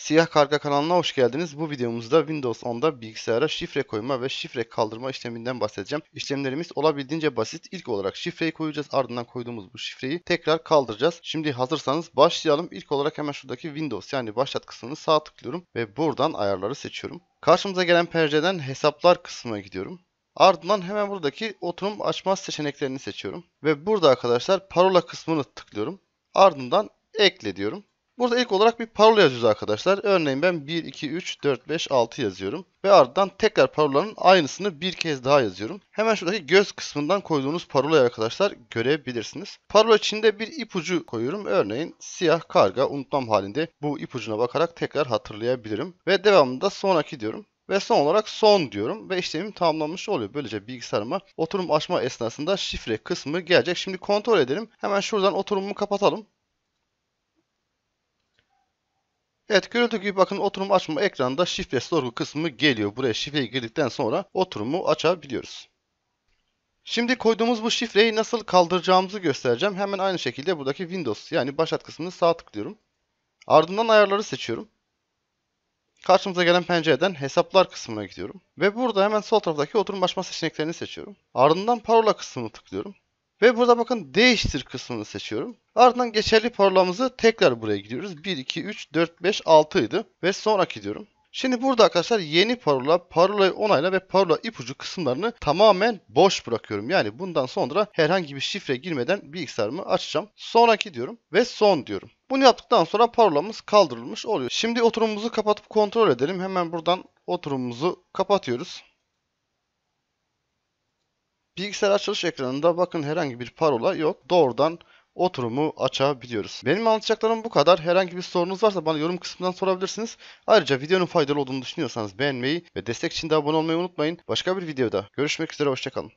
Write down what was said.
Siyah Karga kanalına hoş geldiniz. Bu videomuzda Windows 10'da bilgisayara şifre koyma ve şifre kaldırma işleminden bahsedeceğim. İşlemlerimiz olabildiğince basit. İlk olarak şifreyi koyacağız. Ardından koyduğumuz bu şifreyi tekrar kaldıracağız. Şimdi hazırsanız başlayalım. İlk olarak hemen şuradaki Windows yani başlat kısmını sağ tıklıyorum ve buradan ayarları seçiyorum. Karşımıza gelen pencereden hesaplar kısmına gidiyorum. Ardından hemen buradaki oturum açma seçeneklerini seçiyorum. Ve burada arkadaşlar parola kısmını tıklıyorum. Ardından ekle diyorum. Burada ilk olarak bir parola yazıyoruz arkadaşlar. Örneğin ben 1, 2, 3, 4, 5, 6 yazıyorum. Ve ardından tekrar parolanın aynısını bir kez daha yazıyorum. Hemen şuradaki göz kısmından koyduğunuz parolayı arkadaşlar görebilirsiniz. Parola içinde bir ipucu koyuyorum. Örneğin siyah karga unutmam halinde bu ipucuna bakarak tekrar hatırlayabilirim. Ve devamında sonraki diyorum. Ve son olarak son diyorum ve işlemim tamamlanmış oluyor. Böylece bilgisayarıma oturum açma esnasında şifre kısmı gelecek. Şimdi kontrol edelim. Hemen şuradan oturumumu kapatalım. Evet görüldüğü gibi bakın oturum açma ekranında şifre sorgu kısmı geliyor. Buraya şifreyi girdikten sonra oturumu açabiliyoruz. Şimdi koyduğumuz bu şifreyi nasıl kaldıracağımızı göstereceğim. Hemen aynı şekilde buradaki Windows yani başlat kısmını sağ tıklıyorum. Ardından ayarları seçiyorum. Karşımıza gelen pencereden hesaplar kısmına gidiyorum. Ve burada hemen sol taraftaki oturum açma seçeneklerini seçiyorum. Ardından parola kısmını tıklıyorum. Ve burada bakın değiştir kısmını seçiyorum. Ardından geçerli parolamızı tekrar buraya gidiyoruz. 1, 2, 3, 4, 5, 6 idi. Ve sonraki diyorum. Şimdi burada arkadaşlar yeni parola, parolayı onayla ve parola ipucu kısımlarını tamamen boş bırakıyorum. Yani bundan sonra herhangi bir şifre girmeden bilgisayarımı açacağım. Sonraki diyorum ve son diyorum. Bunu yaptıktan sonra parolamız kaldırılmış oluyor. Şimdi oturumumuzu kapatıp kontrol edelim. Hemen buradan oturumumuzu kapatıyoruz. Bilgisayar açılış ekranında bakın herhangi bir parola yok. Doğrudan oturumu açabiliyoruz. Benim anlatacaklarım bu kadar. Herhangi bir sorunuz varsa bana yorum kısmından sorabilirsiniz. Ayrıca videonun faydalı olduğunu düşünüyorsanız beğenmeyi ve destek için de abone olmayı unutmayın. Başka bir videoda görüşmek üzere hoşçakalın.